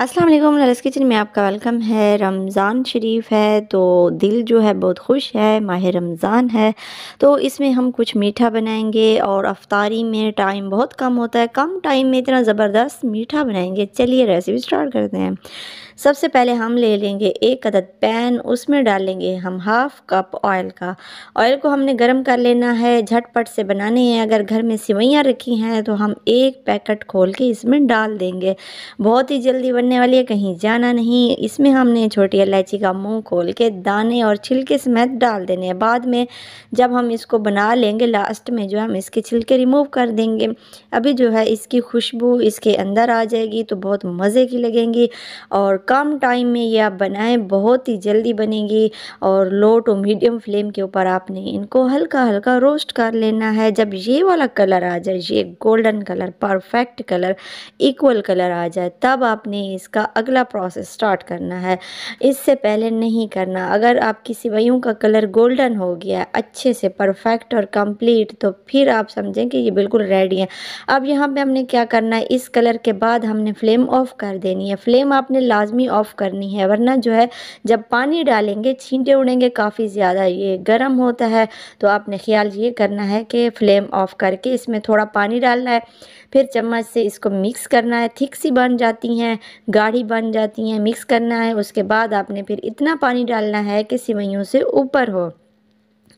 अस्सलाम ललस किचन में आपका वेलकम है रमज़ान शरीफ है तो दिल जो है बहुत खुश है माह रमज़ान है तो इसमें हम कुछ मीठा बनाएंगे और अफ्तारी में टाइम बहुत कम होता है कम टाइम में इतना ज़बरदस्त मीठा बनाएंगे चलिए रेसिपी स्टार्ट करते हैं सबसे पहले हम ले लेंगे एक अदद पैन उसमें डालेंगे हम हाफ़ कप ऑयल का ऑयल को हमने गर्म कर लेना है झटपट से बनाने हैं अगर घर में सिवैयाँ रखी हैं तो हम एक पैकेट खोल के इसमें डाल देंगे बहुत ही जल्दी बनने वाली है कहीं जाना नहीं इसमें हमने छोटी इलायची का मुँह खोल के दाने और छिलके समेत डाल देने हैं बाद में जब हम इसको बना लेंगे लास्ट में जो हम इसके छिलके रिमूव कर देंगे अभी जो है इसकी खुशबू इसके अंदर आ जाएगी तो बहुत मज़े की लगेंगी और कम टाइम में ये आप बनाएं बहुत ही जल्दी बनेगी और लो टू मीडियम फ्लेम के ऊपर आपने इनको हल्का हल्का रोस्ट कर लेना है जब ये वाला कलर आ जाए ये golden colour perfect colour equal colour आ जाए तब आपने इसका अगला प्रोसेस स्टार्ट करना है इससे पहले नहीं करना अगर आपकी सिवैयों का कलर गोल्डन हो गया अच्छे से परफेक्ट और कंप्लीट तो फिर आप समझें कि ये बिल्कुल रेडी है अब यहाँ पे हमने क्या करना है इस कलर के बाद हमने फ्लेम ऑफ कर देनी है फ्लेम आपने लाजमी फ्लेम ऑफ़ करनी है वरना जो है जब पानी डालेंगे छींटे उड़ेंगे काफ़ी ज़्यादा ये गर्म होता है तो आपने ख्याल ये करना है कि फ़्लेम ऑफ़ करके इसमें थोड़ा पानी डालना है फिर चम्मच से इसको मिक्स करना है थिक सी बन जाती हैं गाढ़ी बन जाती हैं मिक्स करना है उसके बाद आपने फिर इतना पानी डालना है कि सिवैयों से ऊपर हो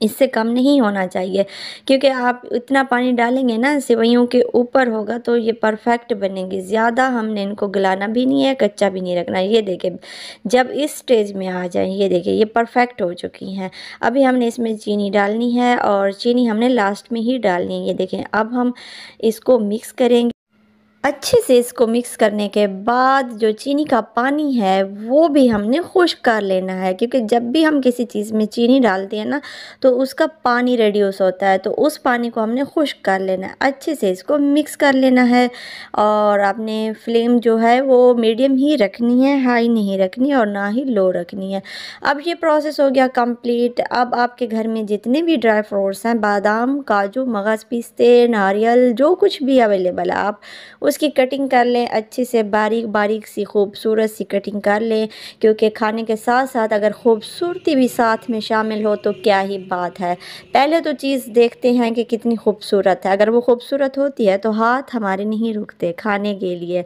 इससे कम नहीं होना चाहिए क्योंकि आप इतना पानी डालेंगे ना सिवैयों के ऊपर होगा तो ये परफेक्ट बनेंगे ज़्यादा हमने इनको गलाना भी नहीं है कच्चा भी नहीं रखना ये देखें जब इस स्टेज में आ जाए ये देखें ये परफेक्ट हो चुकी हैं अभी हमने इसमें चीनी डालनी है और चीनी हमने लास्ट में ही डालनी है ये देखें अब हम इसको मिक्स करेंगे अच्छे से इसको मिक्स करने के बाद जो चीनी का पानी है वो भी हमने खुश कर लेना है क्योंकि जब भी हम किसी चीज़ में चीनी डालते हैं ना तो उसका पानी रेड्यूस होता है तो उस पानी को हमने खुश कर लेना है अच्छे से इसको मिक्स कर लेना है और आपने फ्लेम जो है वो मीडियम ही रखनी है हाई नहीं रखनी और ना ही लो रखनी है अब ये प्रोसेस हो गया कम्प्लीट अब आपके घर में जितने भी ड्राई फ्रूट्स हैं बादाम काजू मगज़ पिस्ते नारियल जो कुछ भी अवेलेबल है आप उसकी कटिंग कर लें अच्छे से बारीक बारीक सी खूबसूरत सी कटिंग कर लें क्योंकि खाने के साथ साथ अगर खूबसूरती भी साथ में शामिल हो तो क्या ही बात है पहले तो चीज़ देखते हैं कि कितनी खूबसूरत है अगर वो खूबसूरत होती है तो हाथ हमारे नहीं रुकते खाने के लिए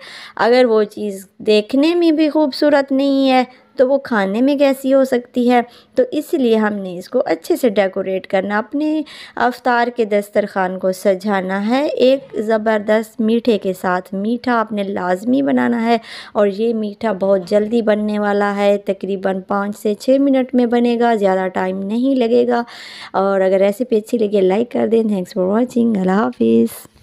अगर वो चीज़ देखने में भी खूबसूरत नहीं है तो वो खाने में कैसी हो सकती है तो इसलिए हमने इसको अच्छे से डेकोरेट करना अपने अवतार के दस्तरखान को सजाना है एक ज़बरदस्त मीठे के साथ मीठा आपने लाजमी बनाना है और ये मीठा बहुत जल्दी बनने वाला है तकरीबन पाँच से छः मिनट में बनेगा ज़्यादा टाइम नहीं लगेगा और अगर रेसिपी अच्छी लगे लाइक कर दें थैंक्स फॉर वॉचिंग अल्लाह हाफिज़